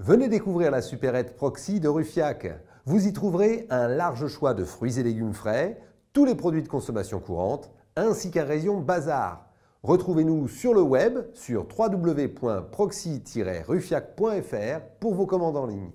Venez découvrir la supérette Proxy de Ruffiac. Vous y trouverez un large choix de fruits et légumes frais, tous les produits de consommation courante, ainsi qu'un rayon bazar. Retrouvez-nous sur le web sur www.proxy-ruffiac.fr pour vos commandes en ligne.